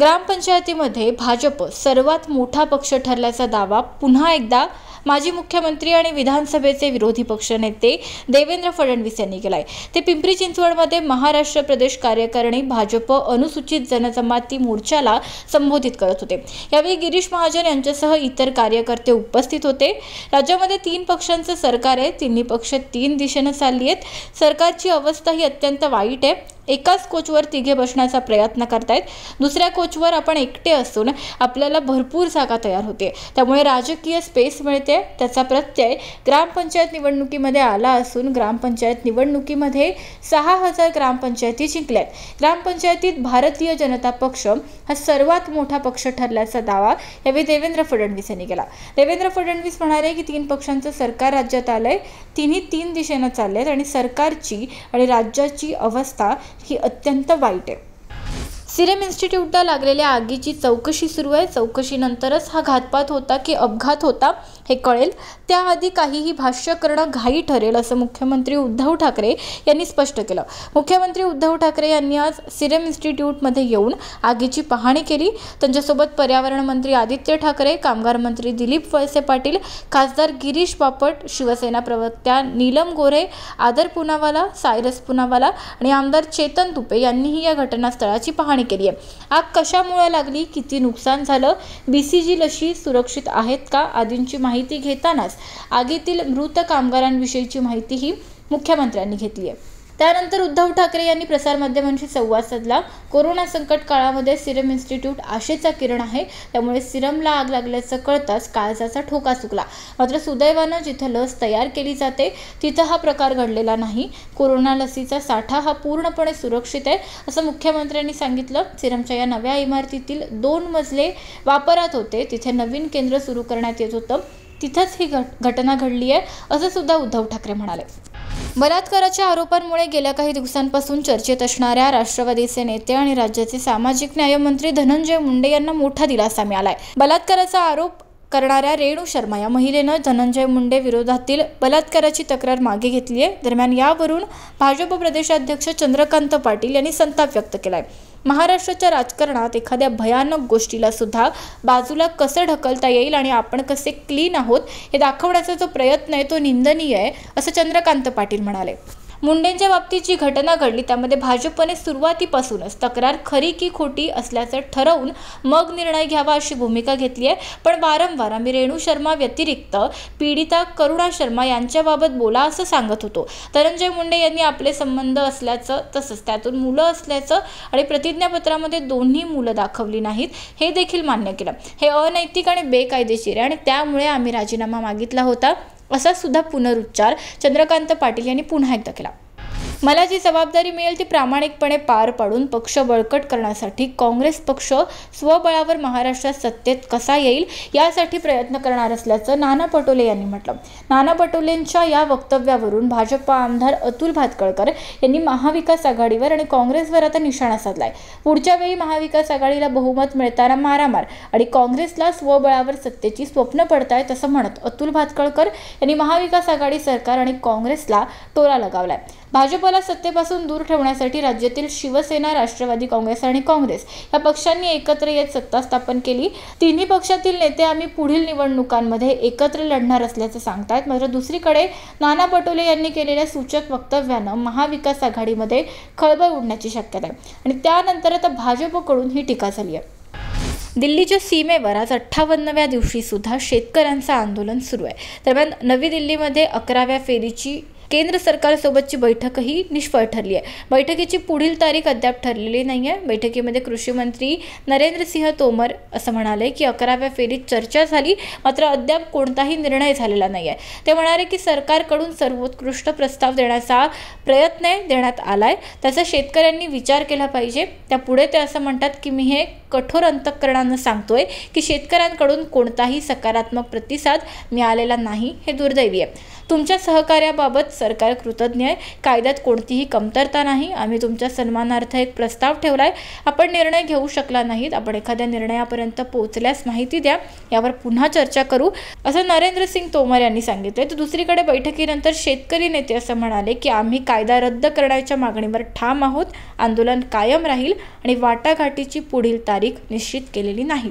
ग्रामपंचायतीमध्ये भाजप सर्वात मोठा पक्ष ठरल्याचा दावा पुन्हा एकदा माजी मुख्यमंत्री आणि विधानसभेचे विरोधी पक्षनेते देवेंद्र फडणवीस यांनी केलाय ते पिंपरी चिंचवडमध्ये महाराष्ट्र प्रदेश कार्यकारिणी भाजप अनुसूचित जनजमाती मोर्चाला संबोधित करत होते यावेळी गिरीश महाजन यांच्यासह इतर कार्यकर्ते उपस्थित होते राज्यामध्ये तीन पक्षांचं सरकार आहे तिन्ही पक्ष तीन दिशेनं चालली आहेत सरकारची अवस्था ही अत्यंत वाईट आहे एकाच कोचवर तिघे बसण्याचा प्रयत्न करतायत दुसऱ्या कोचवर आपण एकटे असून आपल्याला भरपूर जागा तयार होते त्यामुळे राजकीय स्पेस मिळते त्याचा प्रत्यय ग्रामपंचायत निवडणुकीमध्ये आला असून ग्रामपंचायत निवडणुकीमध्ये सहा हजार ग्रामपंचायती जिंकल्यात ग्रामपंचायतीत भारतीय जनता पक्ष हा सर्वात मोठा पक्ष ठरल्याचा दावा यावेळी देवेंद्र फडणवीस यांनी केला देवेंद्र फडणवीस म्हणाले की तीन पक्षांचं सरकार राज्यात आलंय तिन्ही तीन दिशेनं चाललेत आणि सरकारची आणि राज्याची अवस्था ही अत्यंत वाईट आहे सिरम इन्स्टिट्यूटला लागलेल्या आगीची चौकशी सुरू आहे चौकशीनंतरच हा घातपात होता की अपघात होता हे कळेल त्याआधी काहीही भाष्य करणं घाई ठरेल असं मुख्यमंत्री उद्धव ठाकरे यांनी स्पष्ट केलं मुख्यमंत्री उद्धव ठाकरे यांनी आज सिरम इन्स्टिट्यूटमध्ये येऊन आगीची पाहणी केली त्यांच्यासोबत पर्यावरण मंत्री आदित्य ठाकरे कामगार मंत्री दिलीप वळसे पाटील खासदार गिरीश बापट शिवसेना प्रवक्त्या नीलम गोरे आदर पुनावाला सायरस पुनावाला आणि आमदार चेतन तुपे यांनीही या घटनास्थळाची पाहणी पाहणी केली आहे आग कशामुळे लागली किती नुकसान झालं बीसीजी लशी सुरक्षित आहेत का आदींची माहिती घेतानाच आगीतील मृत कामगारांविषयीची माहितीही मुख्यमंत्र्यांनी घेतली आहे त्यानंतर उद्धव ठाकरे यांनी प्रसारमाध्यमांशी संवाद साधला कोरोना संकट काळामध्ये सिरम इन्स्टिट्यूट आशेचा किरण आहे त्यामुळे सिरमला आग लागल्याचं कळताच काळजाचा ठोका चुकला मात्र सुदैवानं जिथं लस तयार केली जाते तिथं हा प्रकार घडलेला नाही कोरोना लसीचा साठा हा पूर्णपणे सुरक्षित आहे असं मुख्यमंत्र्यांनी सांगितलं सिरमच्या या नव्या इमारतीतील दोन मजले वापरात होते तिथे नवीन केंद्र सुरू करण्यात येत होतं तिथंच ही घट घटना घडली आहे असं सुद्धा उद्धव ठाकरे म्हणाले बलात्काराच्या आरोपांमुळे गेल्या काही दिवसांपासून चर्चेत असणाऱ्या राष्ट्रवादीचे नेते आणि राज्याचे सामाजिक न्यायमंत्री धनंजय मुंडे यांना मोठा दिलासा मिळालाय बलात्काराचा आरोप करणाऱ्या रेणू शर्मा या महिलेनं धनंजय मुंडे विरोधातील बलात्काराची तक्रार मागे घेतली आहे दरम्यान यावरून भाजप प्रदेशाध्यक्ष चंद्रकांत पाटील यांनी संताप व्यक्त केलाय महाराष्ट्राच्या राजकारणात एखाद्या भयानक गोष्टीला सुद्धा बाजूला कसं ढकलता येईल आणि आपण कसे क्लीन आहोत हे दाखवण्याचा जो प्रयत्न आहे तो निंदनीय आहे असं चंद्रकांत पाटील म्हणाले मुंडेंच्या बाबतीत जी घटना घडली त्यामध्ये भाजपने सुरुवातीपासूनच तक्रार खरी की खोटी असल्याचं ठरवून मग निर्णय घ्यावा अशी भूमिका घेतली आहे पण वारंवार आम्ही रेणू शर्मा व्यतिरिक्त पीडिता करुणा शर्मा यांच्याबाबत बोला असं सांगत होतो धनंजय मुंडे यांनी आपले संबंध असल्याचं तसंच त्यातून मुलं असल्याचं आणि प्रतिज्ञापत्रामध्ये दोन्ही मुलं दाखवली नाहीत हे देखील मान्य केलं हे अनैतिक आणि बेकायदेशीर आहे आणि त्यामुळे आम्ही राजीनामा मागितला होता असा सुद्धा पुनरुच्चार चंद्रकांत पाटील यांनी पुन्हा एकदा केला मला जी जबाबदारी मिळेल ती प्रामाणिकपणे पार पाडून पक्ष बळकट करण्यासाठी काँग्रेस पक्ष स्वबळावर महाराष्ट्रात सत्तेत कसा येईल यासाठी प्रयत्न करणार असल्याचं नाना पटोले यांनी म्हटलं नाना पटोलेंच्या या वक्तव्यावरून भाजपा आमदार अतुल भातकळकर यांनी महाविकास आघाडीवर आणि काँग्रेसवर आता निशाणा साधलाय पुढच्या वेळी महाविकास आघाडीला बहुमत मिळताना मारामार आणि काँग्रेसला स्वबळावर सत्तेची स्वप्न पडतायत असं म्हणत अतुल भातकळकर यांनी महाविकास आघाडी सरकार आणि काँग्रेसला टोला लगावलाय भाजपला सत्तेपासून दूर ठेवण्यासाठी राज्यातील शिवसेना राष्ट्रवादी काँग्रेस आणि काँग्रेस या पक्षांनी एकत्र येत सत्ता स्थापन केली तिन्ही पक्षातील नेते आम्ही पुढील निवडणुकांमध्ये एकत्र लढणार असल्याचं सांगतायत मात्र दुसरीकडे नाना पटोले यांनी केलेल्या सूचक वक्तव्यानं महाविकास आघाडीमध्ये खळबळ उडण्याची शक्यता आहे आणि त्यानंतर आता भाजपकडून ही टीका झाली आहे दिल्लीच्या सीमेवर आज अठ्ठावन्नव्या दिवशीसुद्धा शेतकऱ्यांचं आंदोलन सुरू आहे दरम्यान नवी दिल्लीमध्ये अकराव्या फेरीची केंद्र सरकारसोबतची बैठकही निष्फळ ठरली आहे बैठकीची पुढील तारीख अद्याप ठरलेली नाही आहे बैठकीमध्ये कृषी मंत्री नरेंद्र सिंह तोमर असं म्हणाले की अकराव्या फेरीत चर्चा झाली मात्र अद्याप कोणताही निर्णय झालेला नाही आहे ते म्हणाले की सरकारकडून सर्वोत्कृष्ट प्रस्ताव देण्याचा प्रयत्न देण्यात आला आहे त्याचा शेतकऱ्यांनी विचार केला पाहिजे त्यापुढे ते असं म्हणतात की मी हे कठोर अंतकरणानं सांगतोय की शेतकऱ्यांकडून कोणताही सकारात्मक प्रतिसाद मिळालेला नाही हे दुर्दैवी आहे तुमच्या सहकार्याबाबत सरकार कृतज्ञ आहे कायद्यात कोणतीही कमतरता नाही आम्ही तुमच्या सन्मानार्थ एक प्रस्ताव ठेवला आहे आपण निर्णय घेऊ शकला नाहीत आपण एखाद्या निर्णयापर्यंत पोहोचल्यास माहिती द्या यावर पुन्हा चर्चा करू असं नरेंद्र सिंग तोमर यांनी सांगितले तर दुसरीकडे बैठकीनंतर शेतकरी नेते असं म्हणाले की आम्ही कायदा रद्द करण्याच्या मागणीवर ठाम आहोत आंदोलन कायम राहील आणि वाटाघाटीची पुढील तारीख निश्चित केलेली नाही